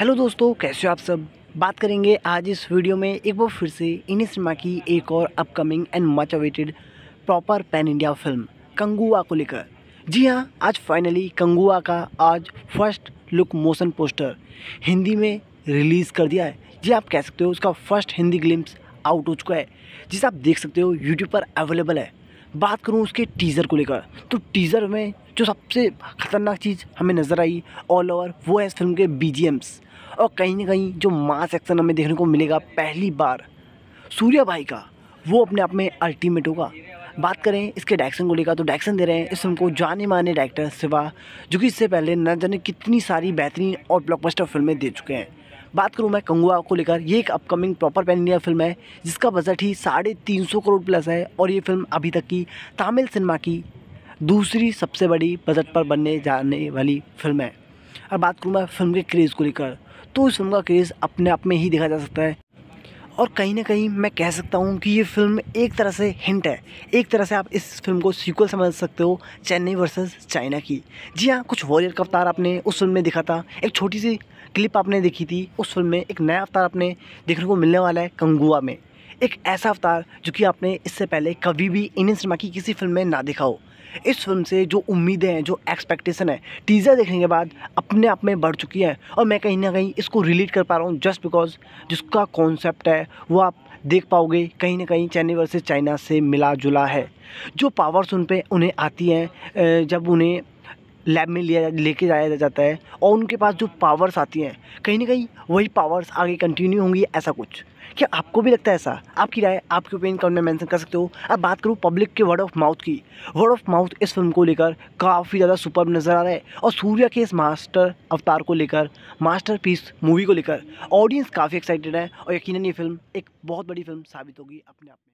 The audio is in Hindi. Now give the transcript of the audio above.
हेलो दोस्तों कैसे हो आप सब बात करेंगे आज इस वीडियो में एक बार फिर से इन्हीं सिनेमा की एक और upcoming and much awaited proper pan India film Kanguva को लेकर जी हाँ आज फाइनली कंगुआ का आज first look motion poster Hindi में रिलीज़ कर दिया है जी आप कह सकते हो उसका फर्स्ट हिंदी ग्लिम्स आउट हो चुका है जिसे आप देख सकते हो यूट्यूब पर अवेलेबल है बात करूँ उसके टीज़र को लेकर तो टीज़र में जो सबसे ख़तरनाक चीज़ हमें नज़र आई ऑल ओवर वो है इस फिल्म के बी और कहीं ना कहीं जो मास एक्शन हमें देखने को मिलेगा पहली बार सूर्या भाई का वो अपने आप में अल्टीमेट होगा बात करें इसके डायरेक्शन को लेकर तो डायरेक्शन दे रहे हैं इस फिल्म को जाने माने डायरेक्टर सिवा जो कि इससे पहले न जाने कितनी सारी बेहतरीन और ब्लॉकबस्टर फिल्में दे चुके हैं बात करूँ मैं कंगुआ को लेकर ये एक upcoming proper pan India film है जिसका बजट ही साढ़े तीन सौ करोड़ प्लस है और ये फिल्म अभी तक की तमिल सिनेमा की दूसरी सबसे बड़ी बजट पर बनने जाने वाली फिल्म है और बात करूँ मैं फिल्म के क्रेज़ को लेकर तो इस फिल्म का क्रेज़ अपने आप में ही देखा जा सकता है और कहीं ना कहीं मैं कह सकता हूँ कि ये फिल्म एक तरह से हिंट है एक तरह से आप इस फिल्म को सीक्वल समझ सकते हो चेन्नई वर्सेस चाइना की जी हाँ कुछ वॉरियर का अवतार आपने उस फिल्म में दिखा था एक छोटी सी क्लिप आपने देखी थी उस फिल्म में एक नया अवतार आपने देखने को मिलने वाला है कंगुआ में एक ऐसा अवतार जो कि आपने इससे पहले कभी भी इंडियन सिनेमा की किसी फिल्म में ना देखा हो इस फिल्म से जो उम्मीदें हैं जो एक्सपेक्टेशन है टीज़र देखने के बाद अपने आप में बढ़ चुकी हैं और मैं कहीं ना कहीं इसको रिलीट कर पा रहा हूँ जस्ट बिकॉज जिसका कॉन्सेप्ट है वो आप देख पाओगे कहीं ना कहीं चैनी वर्सेज चाइना से मिला जुला है जो पावर्स उन पर उन्हें आती हैं जब उन्हें लैब में लिया लेके जाया जाता है और उनके पास जो पावर्स आती हैं कहीं ना कहीं वही पावर्स आगे कंटिन्यू होंगी ऐसा कुछ क्या आपको भी लगता है ऐसा आपकी राय आपकी ओपिनियन कमेंट में मेंशन कर सकते हो अब बात करूँ पब्लिक के वर्ड ऑफ माउथ की वर्ड ऑफ माउथ इस फिल्म को लेकर काफ़ी ज़्यादा सुपर नज़र आ रहा है और सूर्या के इस मास्टर अवतार को लेकर मास्टर पीस मूवी को लेकर ऑडियंस काफ़ी एक्साइटेड है और यकीन ये फिल्म एक बहुत बड़ी फिल्म साबित होगी अपने आप